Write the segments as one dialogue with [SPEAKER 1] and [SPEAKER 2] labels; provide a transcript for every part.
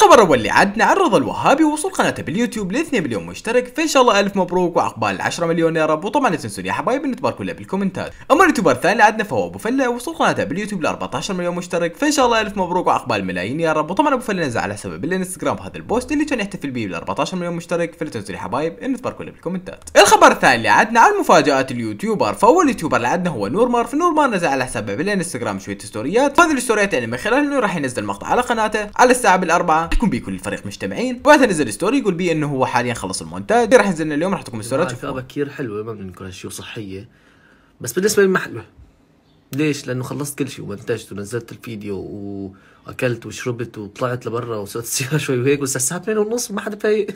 [SPEAKER 1] الخبر الاول اللي عدنا عن رضا الوهابي وصول قناته باليوتيوب ل 2 مليون مشترك فان شاء الله الف مبروك وعقبال ال 10 مليون يا رب وطبعا لا تنسون يا حبايب ان تباركوا له بالكومنتات اما اليوتيوبر الثاني اللي عدنا فهو ابو فله وصول قناته باليوتيوب ل 14 مليون مشترك فان شاء الله الف مبروك وعقبال ملايين يا رب وطبعا ابو فله نزل على سبب الانستغرام هذا البوست اللي كان يحتفل به ب 14 مليون مشترك فلا تنسون يا حبايب ان تباركوا له بالكومنتات الخبر الثاني اللي عدنا عن مفاجات اليوتيوبر فاول يوتيوبر اللي عدنا هو نورمار مار نزل على سبب الانستغرام شويه ستوريات هذه الستوريات يعني من خلال انه راح ينزل مقطع على قناته على الساعه بالاربعه حيكون بيه كل الفريق مجتمعين وقتها نزل ستوري يقول بيه انه هو حاليا خلص المونتاج راح ينزل اليوم راح تكون ستوري افكار كثير حلوه ما بننكر شيء صحيه بس بالنسبه لي ليش لانه خلصت كل شيء ومنتجت ونزلت الفيديو واكلت وشربت وطلعت لبرا وسويت السياره شوي وهيك بس الساعه 2 ونص ما حدا فايق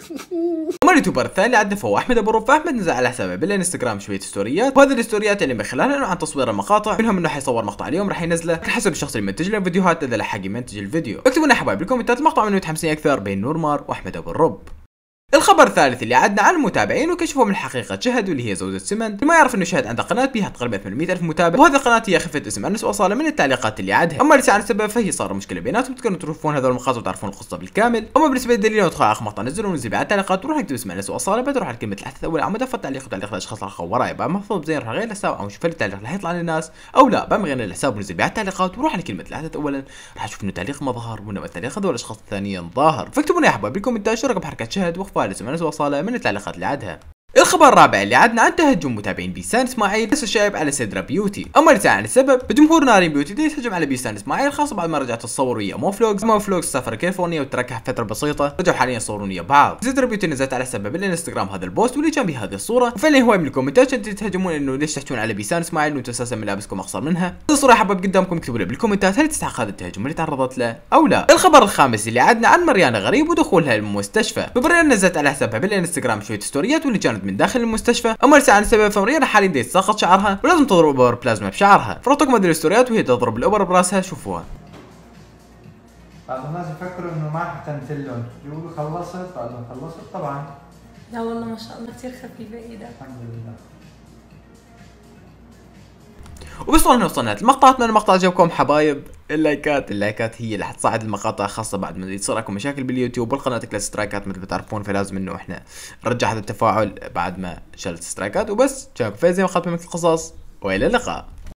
[SPEAKER 1] اما اليوتيوبر الثاني اللي عدى فهو احمد ابو رف احمد نزل على حسابه بالانستغرام شويه ستوريات وهذه الستوريات اللي من خلالها انه عن تصوير المقاطع منهم انه حيصور مقطع اليوم راح ينزله حسب الشخص اللي منتج له الفيديوهات اذا لحق يمنتج الفيديو اكتبوا لنا حبايب بالكومنتات المقطع من متحمسين اكثر بين نور مار واحمد ابو الرب الخبر الثالث اللي عدنا عن المتابعين وكشفوا من حقيقه شهد واللي هي زوجة سمن ما يعرف انه شهد عندها قناه بها تقريبا 800 الف متابع وهذه القناه هي خفت اسم انس واصاله من التعليقات اللي عدها اما ليس عن السبب فهي صار مشكله بيناتهم تقدرون تشوفون هذول المقاطع وتعرفون القصه بالكامل اما بالنسبه للدليل ادخل على مقطع نزلوا ونزل بعد التعليقات وروح اكتب اسم انس واصاله بعد روح على كلمه الحدث اول عمود افضل تعليق وتعليق الاشخاص اللي وراي بقى محفوظ زين غير الحساب او شوف التعليق اللي حيطلع للناس او لا بقى غير الحساب ونزل بعد التعليقات وروح على كلمه الحدث اولا راح اشوف انه تعليق ما ظهر وانما التعليق هذول الاشخاص الثانيين ظاهر فاكتبوا لي يا احباب بالكومنتات شو رقم حركه شهد واخفاء الزمن وصل من التعليقات اللي عادها الخبر الرابع اللي عدنا عن تهجم متابعين بيسان اسماعيل بس الشائب على سيدرا بيوتي، اما اللي عن السبب فجمهور نارين بيوتي تهجم هجم على بيسان اسماعيل خاصه بعد ما رجعت تصور ويا مو فلوكس، مو فلوكس سافر كاليفورنيا وتركها فتره بسيطه، رجعوا حاليا يصورون ويا بعض، سيدرا بيوتي نزلت على سبب الانستغرام هذا البوست واللي كان بهذه الصوره، وفعلا هو من الكومنتات انتم تهجمون انه ليش تحجون على بيسان اسماعيل وانتم اساسا ملابسكم اقصر منها، الصوره حبب قدامكم اكتبوا لي بالكومنتات هل تستحق هذا التهجم اللي تعرضت له او لا؟ الخبر الخامس اللي عدنا عن مريانا غريب ودخولها المستشفى، فبريان نزلت على حسابها بالانستغرام شويه ستوريات واللي كانت من داخل المستشفى أمر عن سبب فمريرة حاليا دي ساقط شعرها ولازم تضرب اوبر بلازما بشعرها فرطكم هذه الستوريات وهي تضرب الأوبر براسها شوفوها بعض الناس يفكروا انه ما حتمثل لهم يقولوا خلصت بعد ما خلصت طبعا لا والله ما شاء الله كثير خفيفه ايدك الحمد لله وبس هون وصلنا المقطع اتمنى المقطع عجبكم حبايب اللايكات اللايكات هي اللي حتساعد المقاطع خاصه بعد ما يصير اكو مشاكل باليوتيوب والقناه تكلس سترايكات مثل ما تعرفون فلازم انه احنا نرجع هذا التفاعل بعد ما شلت سترايكات وبس كان فايزين زي القصص والى اللقاء